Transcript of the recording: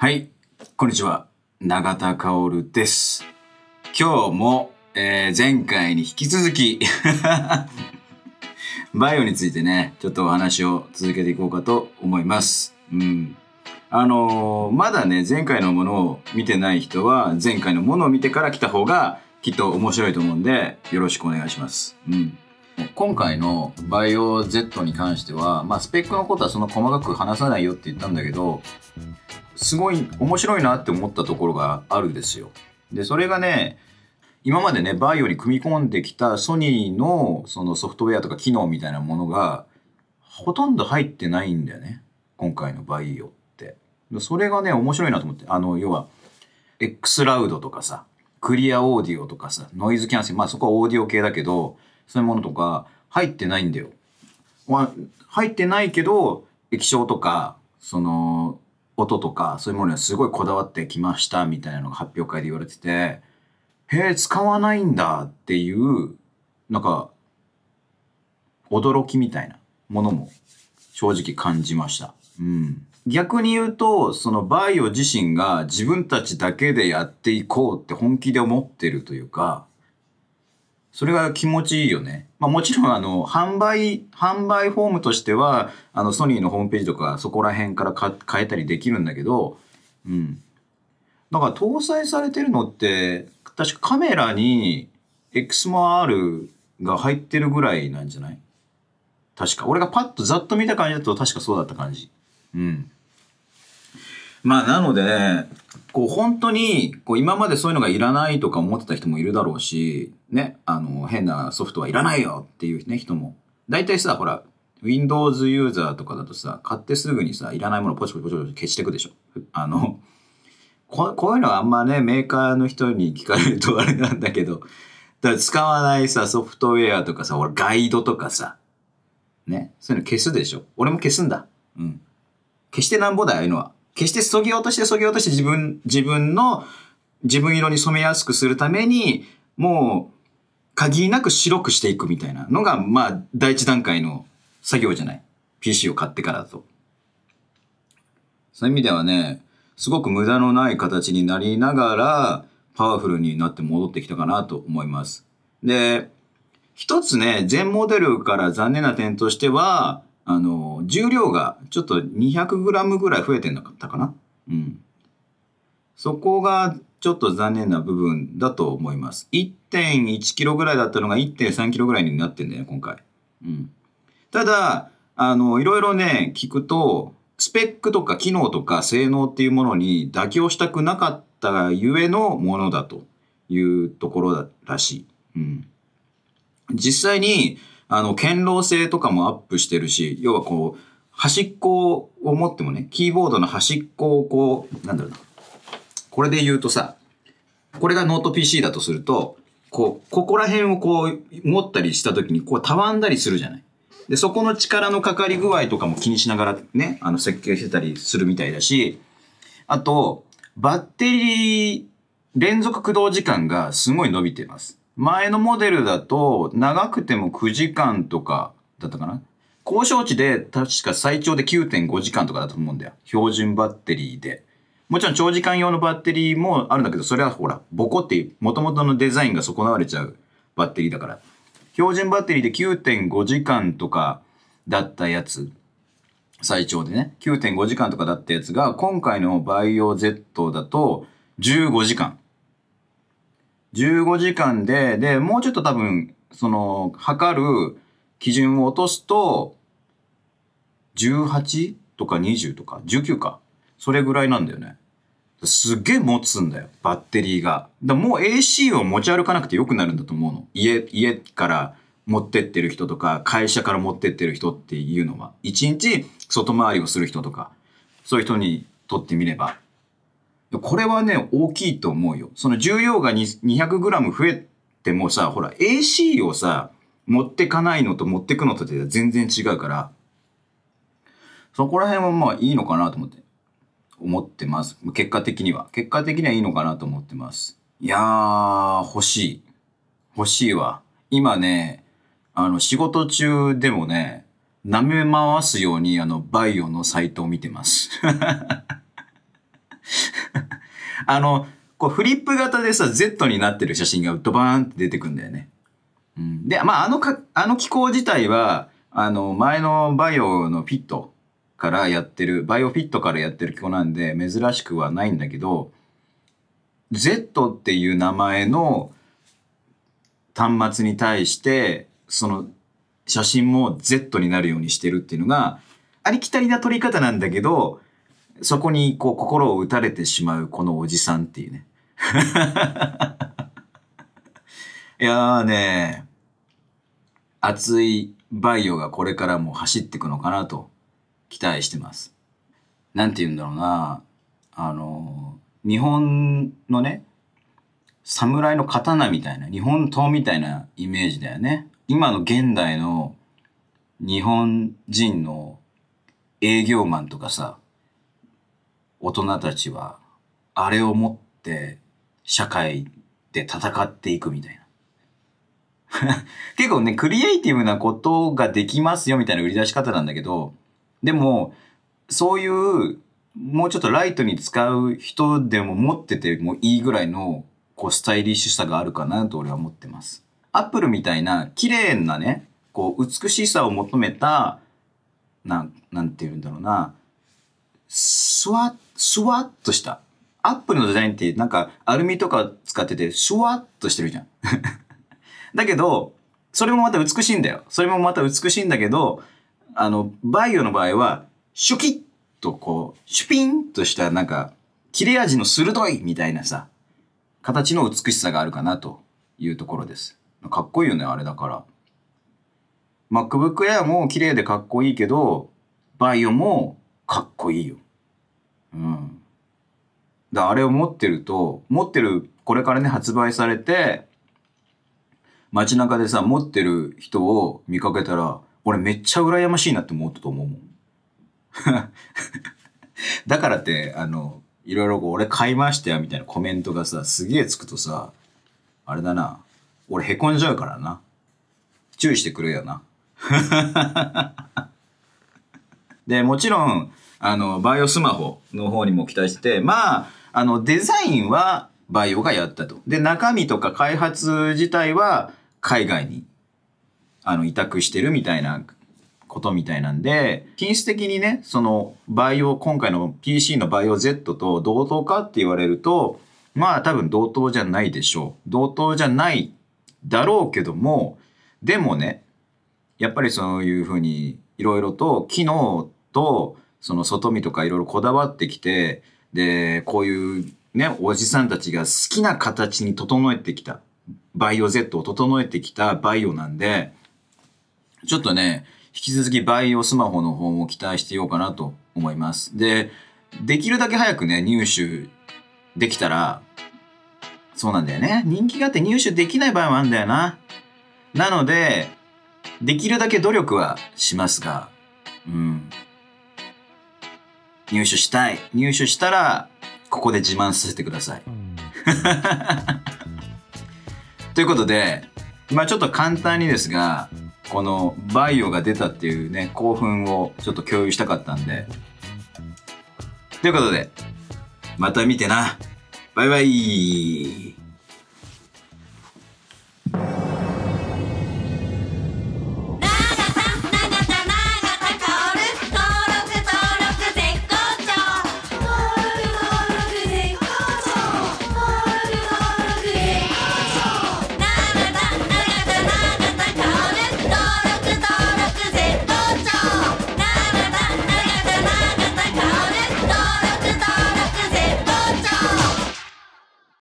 はい、こんにちは。永田薫です。今日も、えー、前回に引き続き バイオについてね、ちょっとお話を続けていこうかと思います。うん。あのー、まだね、前回のものを見てない人は、前回のものを見てから来た方が、きっと面白いと思うんで、よろしくお願いします。うん。今回のバイオ Z に関しては、まあ、スペックのことはその細かく話さないよって言ったんだけど、すごい面白いなって思ったところがあるんですよ。で、それがね、今までね、バイオに組み込んできたソニーのそのソフトウェアとか機能みたいなものが、ほとんど入ってないんだよね。今回のバイオって。それがね、面白いなと思って。あの、要は、X ラウドとかさ、クリアオーディオとかさ、ノイズキャンセル、まあそこはオーディオ系だけど、そういうものとか入ってないんだよ。まあ、入ってないけど、液晶とか、その、音とかそういうものにはすごいこだわってきましたみたいなのが発表会で言われてて、へえ、使わないんだっていう、なんか、驚きみたいなものも正直感じました。うん。逆に言うと、そのバイオ自身が自分たちだけでやっていこうって本気で思ってるというか、それが気持ちいいよね。まあもちろんあの、販売、販売フォームとしては、あの、ソニーのホームページとかそこら辺から変えたりできるんだけど、うん。だから搭載されてるのって、確かカメラに X m R が入ってるぐらいなんじゃない確か。俺がパッとざっと見た感じだと確かそうだった感じ。うん。まあなのでね、こう本当に、こう今までそういうのがいらないとか思ってた人もいるだろうし、ね、あの、変なソフトはいらないよっていうね、人も。大体さ、ほら、Windows ユーザーとかだとさ、買ってすぐにさ、いらないものポチポチポチポチ消していくでしょ。あの、ここういうのはあんまね、メーカーの人に聞かれるとあれなんだけど、だから使わないさ、ソフトウェアとかさ、俺ガイドとかさ、ね、そういうの消すでしょ。俺も消すんだ。うん。消してなんぼだよ、ああいうのは。決してそぎ落としてそぎ落として自分、自分の、自分色に染めやすくするために、もう、限りなく白くしていくみたいなのが、まあ、第一段階の作業じゃない。PC を買ってからだと。そういう意味ではね、すごく無駄のない形になりながら、パワフルになって戻ってきたかなと思います。で、一つね、全モデルから残念な点としては、あの、重量がちょっと 200g ぐらい増えてなかったかな。うん。そこがちょっと残念な部分だと思います。1.1kg ぐらいだったのが 1.3kg ぐらいになってんだよ、今回。うん。ただ、あの、いろいろね、聞くと、スペックとか機能とか性能っていうものに妥協したくなかったがゆえのものだというところらしい。うん。実際に、あの、堅牢性とかもアップしてるし、要はこう、端っこを持ってもね、キーボードの端っこをこう、なんだろうな。これで言うとさ、これがノート PC だとすると、こう、ここら辺をこう、持ったりした時に、こう、たわんだりするじゃない。で、そこの力のかかり具合とかも気にしながらね、あの、設計してたりするみたいだし、あと、バッテリー連続駆動時間がすごい伸びてます。前のモデルだと、長くても9時間とかだったかな交渉値で確か最長で9.5時間とかだと思うんだよ。標準バッテリーで。もちろん長時間用のバッテリーもあるんだけど、それはほら、ボコっていう、元々のデザインが損なわれちゃうバッテリーだから。標準バッテリーで9.5時間とかだったやつ、最長でね、9.5時間とかだったやつが、今回のバイオ Z だと15時間。15時間で、で、もうちょっと多分、その、測る基準を落とすと、18とか20とか19か。それぐらいなんだよね。すげえ持つんだよ、バッテリーが。だもう AC を持ち歩かなくてよくなるんだと思うの。家、家から持ってってる人とか、会社から持ってってる人っていうのは。一日外回りをする人とか、そういう人にとってみれば。これはね、大きいと思うよ。その重量が 200g 増えてもさ、ほら、AC をさ、持ってかないのと持ってくのとで全然違うから、そこら辺はまあいいのかなと思って、思ってます。結果的には。結果的にはいいのかなと思ってます。いやー、欲しい。欲しいわ。今ね、あの、仕事中でもね、舐め回すように、あの、バイオのサイトを見てます。あの、こうフリップ型でさ、Z になってる写真がドバーンって出てくんだよね。うん。で、まあ、あのか、あの機構自体は、あの、前のバイオのフィットからやってる、バイオフィットからやってる機構なんで、珍しくはないんだけど、Z っていう名前の端末に対して、その、写真も Z になるようにしてるっていうのが、ありきたりな撮り方なんだけど、そこにこう心を打たれてしまうこのおじさんっていうね。いやーね、熱いバイオがこれからも走っていくのかなと期待してます。なんて言うんだろうな、あの、日本のね、侍の刀みたいな、日本刀みたいなイメージだよね。今の現代の日本人の営業マンとかさ、大人たちは、あれを持って社会で戦っていくみたいな。結構ね、クリエイティブなことができますよみたいな売り出し方なんだけど、でも、そういう、もうちょっとライトに使う人でも持っててもいいぐらいの、こう、スタイリッシュさがあるかなと俺は思ってます。アップルみたいな、綺麗なね、こう、美しさを求めた、な、なんて言うんだろうな、スワッスワッとした。アップルのデザインってなんかアルミとか使っててシュワッとしてるじゃん。だけど、それもまた美しいんだよ。それもまた美しいんだけど、あの、バイオの場合は、シュキッとこう、シュピンとしたなんか、切れ味の鋭いみたいなさ、形の美しさがあるかなというところです。かっこいいよね、あれだから。MacBook Air も綺麗でかっこいいけど、バイオもかっこいいよ。うん。だあれを持ってると、持ってる、これからね、発売されて、街中でさ、持ってる人を見かけたら、俺めっちゃ羨ましいなって思ったと思うもん。だからって、あの、いろいろこう、俺買いましたよみたいなコメントがさ、すげえつくとさ、あれだな。俺へこんじゃうからな。注意してくれよな。で、もちろん、あの、バイオスマホの方にも期待してて、まあ、あの、デザインはバイオがやったと。で、中身とか開発自体は海外に、あの、委託してるみたいなことみたいなんで、品質的にね、その、バイオ、今回の PC のバイオ Z と同等かって言われると、まあ多分同等じゃないでしょう。同等じゃないだろうけども、でもね、やっぱりそういうふうにいろいろと機能とその外見とかいろいろこだわってきて、で、こういうね、おじさんたちが好きな形に整えてきた、バイオ Z を整えてきたバイオなんで、ちょっとね、引き続きバイオスマホの方も期待してようかなと思います。で、できるだけ早くね、入手できたら、そうなんだよね。人気があって入手できない場合もあるんだよな。なので、できるだけ努力はしますが、うん。入手したい。入手したら、ここで自慢させてください。ということで、まあちょっと簡単にですが、このバイオが出たっていうね、興奮をちょっと共有したかったんで。ということで、また見てな。バイバイ